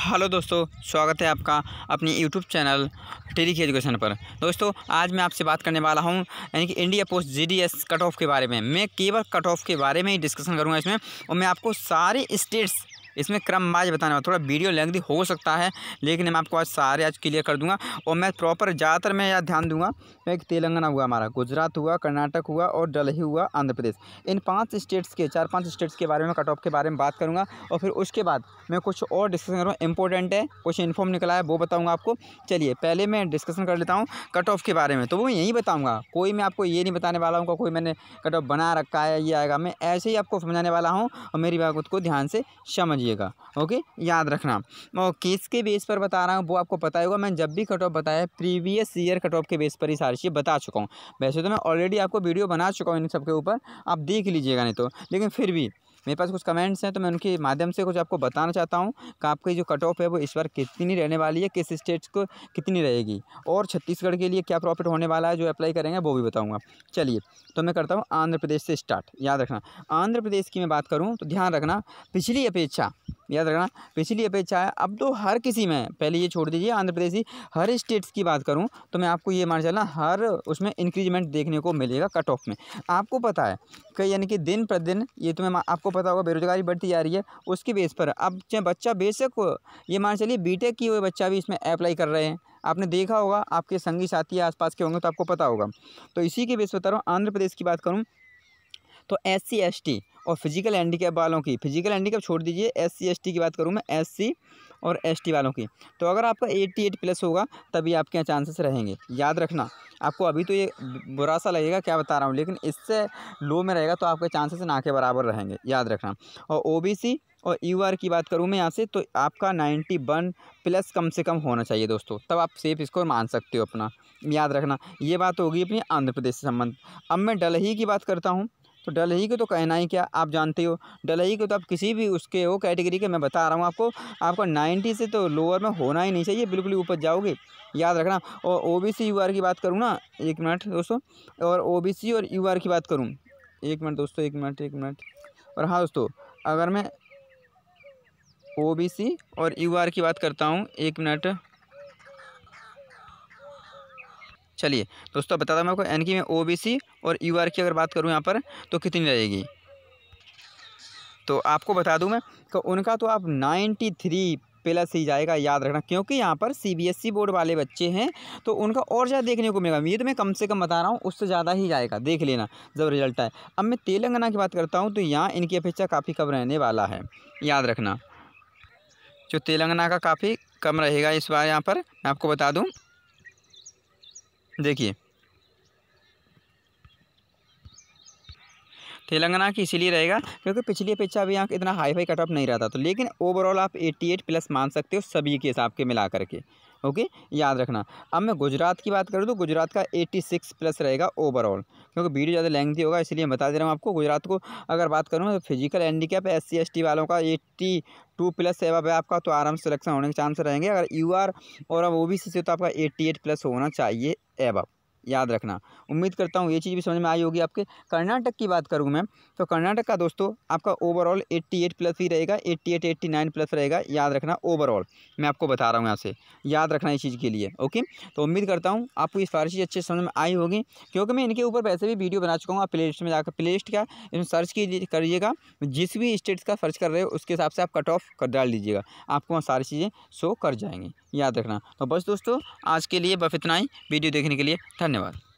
hello दोस्तों स्वागत है आपका अपनी यूट्यूब चैनल टेरी की एजुकेशन पर दोस्तों आज मैं आपसे बात करने वाला हूं यानी कि India post GDS cut off के बारे में मैं केवल कट ऑफ के बारे में ही डिस्कशन करूंगा इसमें और मैं आपको सारे स्टेट्स इसमें क्रम वाइज बताने वाला थोड़ा वीडियो लेंदी हो सकता है लेकिन मैं आपको आज सारे आज क्लियर कर दूंगा और मैं प्रॉपर ज़्यादातर मैं यहाँ ध्यान दूंगा एक तेलंगाना हुआ हमारा गुजरात हुआ कर्नाटक हुआ और डलही हुआ आंध्र प्रदेश इन पाँच स्टेट्स के चार पाँच स्टेट्स के बारे में कट ऑफ के बारे में बात करूँगा और फिर उसके बाद मैं कुछ और डिस्कशन करूँगा इंपॉर्टेंट है कुछ इन्फॉर्म निकला है वो बताऊँगा आपको चलिए पहले मैं डिस्कशन कर लेता हूँ कट ऑफ के बारे में तो वो यहीं यही बताऊँगा कोई मैं आपको ये नहीं बताने वाला हूँ कोई मैंने कट ऑफ बना रखा है ये आएगा मैं ऐसे ही आपको समझाने वाला हूँ और मेरी बात को ध्यान से समझ समझिएगा ओके याद रखना और किसके बेस पर बता रहा हूँ वो आपको पता होगा मैं जब भी कट ऑफ बताया प्रीवियस ईयर कट ऑफ के बेस पर ही सारी चीज़ बता चुका हूँ वैसे तो मैं ऑलरेडी आपको वीडियो बना चुका हूँ इन सब के ऊपर आप देख लीजिएगा नहीं तो लेकिन फिर भी मेरे पास कुछ कमेंट्स हैं तो मैं उनके माध्यम से कुछ आपको बताना चाहता हूँ कि आपकी जो कट ऑफ है वो इस बार कितनी रहने वाली है किस स्टेट्स को कितनी रहेगी और छत्तीसगढ़ के लिए क्या प्रॉफिट होने वाला है जो अप्लाई करेंगे वो भी बताऊँगा चलिए तो मैं करता हूँ आंध्र प्रदेश से स्टार्ट याद रखना आंध्र प्रदेश की मैं बात करूँ तो ध्यान रखना पिछली अपेक्षा याद रखना पिछली अपेक्षा है अब तो हर किसी में पहले ये छोड़ दीजिए आंध्र प्रदेश ही हर स्टेट्स की बात करूँ तो मैं आपको ये मान चलना हर उसमें इंक्रीजमेंट देखने को मिलेगा कट ऑफ में आपको पता है कि यानी कि दिन प्रतिदिन ये तुम्हें तो आपको पता होगा बेरोजगारी बढ़ती जा रही है उसके बेस पर अब चाहे बच्चा बेशक ये मान चलिए बी की हुए बच्चा भी इसमें अप्लाई कर रहे हैं आपने देखा होगा आपके संगी साथी आसपास के होंगे तो आपको पता होगा तो इसी के बेस बता रहा हूँ आंध्र प्रदेश की बात करूँ तो एस सी एस टी और फिजिकल हैंडीकैप वालों की फिजिकल हैंडीकैप छोड़ दीजिए एस सी एस टी की बात करूँ मैं एस सी और एस टी वालों की तो अगर आपका एट्टी एट प्लस होगा तभी आपके यहाँ चांसेस रहेंगे याद रखना आपको अभी तो ये बुरा सा लगेगा क्या बता रहा हूँ लेकिन इससे लो में रहेगा तो आपके चांसेस ना के बराबर रहेंगे याद रखना और ओ बी सी और यू आर की बात करूँ मैं यहाँ से तो आपका नाइन्टी वन प्लस कम से कम होना चाहिए दोस्तों तब आप सेफ स्कोर मान सकते हो अपना याद रखना ये बात होगी अपनी आंध्र प्रदेश से संबंध अब मैं डलही की बात करता हूँ तो डलही को तो कहना ही क्या आप जानते हो डलही को तो आप किसी भी उसके वो कैटेगरी के मैं बता रहा हूँ आपको आपका नाइन्टी से तो लोअर में होना ही नहीं चाहिए बिल्कुल ऊपर जाओगे याद रखना और O B C U R की बात करूँ ना एक मिनट दोस्तों और ओ बी सी और यू आर की बात करूँ एक मिनट दोस्तों एक मिनट एक मिनट और हाँ दोस्तों अगर मैं ओ बी सी और यू आर की बात करता हूँ एक मिनट चलिए दोस्तों बता दूँ मैं आपको एन की में ओ और यू की अगर बात करूँ यहाँ पर तो कितनी रहेगी तो आपको बता दूँ मैं तो उनका तो आप नाइन्टी थ्री प्लस ही जाएगा याद रखना क्योंकि यहाँ पर सीबीएसई e बोर्ड वाले बच्चे हैं तो उनका और ज़्यादा देखने को मिलेगा ये तो मैं कम से कम बता रहा हूँ उससे ज़्यादा ही जाएगा देख लेना जब रिजल्ट आए अब मैं तेलंगाना की बात करता हूँ तो यहाँ इनकी अपेक्षा काफ़ी कम रहने वाला है याद रखना जो तेलंगाना का काफ़ी कम रहेगा इस बार यहाँ पर मैं आपको बता दूँ देखिए तेलंगाना की इसीलिए रहेगा क्योंकि पिछली अपेक्षा अभी यहाँ इतना हाई फाई कटअप नहीं रहता तो लेकिन ओवरऑल आप 88 प्लस मान सकते हो सभी के हिसाब के मिला करके ओके याद रखना अब मैं गुजरात की बात करूँ तो गुजरात का एट्टी सिक्स प्लस रहेगा ओवरऑल क्योंकि वीडियो ज़्यादा लेंथी होगा इसलिए बता दे रहा हूँ आपको गुजरात को अगर बात करूँ तो physical handicap S C S T वालों का एट्टी टू प्लस सेवा पे आपका तो आराम से सिलेक्शन होने के चांस रहेंगे अगर यू आर और अब ओ बी सी से तो आपका एट्टी एट प्लस होना चाहिए एब याद रखना उम्मीद करता हूँ ये चीज़ भी समझ में आई होगी आपके कर्नाटक की बात करूँ मैं तो कर्नाटक का दोस्तों आपका ओवरऑल 88 प्लस ही रहेगा 88 89 प्लस रहेगा याद रखना ओवरऑल मैं आपको बता रहा हूँ यहाँ से याद रखना इस चीज़ के लिए ओके तो उम्मीद करता हूँ आपको ये सारी चीज़ अच्छे समझ में आई होगी क्योंकि मैं इनके ऊपर वैसे भी वीडियो बना चुका हूँ आप प्ले लिस्ट में जाकर प्ले लिस्ट क्या इसमें सर्च करिएगा जिस भी स्टेट्स का सर्च कर रहे हो उसके हिसाब से आप कट ऑफ कर डाल दीजिएगा आपको वहाँ सारी चीज़ें शो कर जाएंगी याद रखना तो बस दोस्तों आज के लिए बस इतना ही वीडियो देखने के लिए धन्यवाद धन्यवाद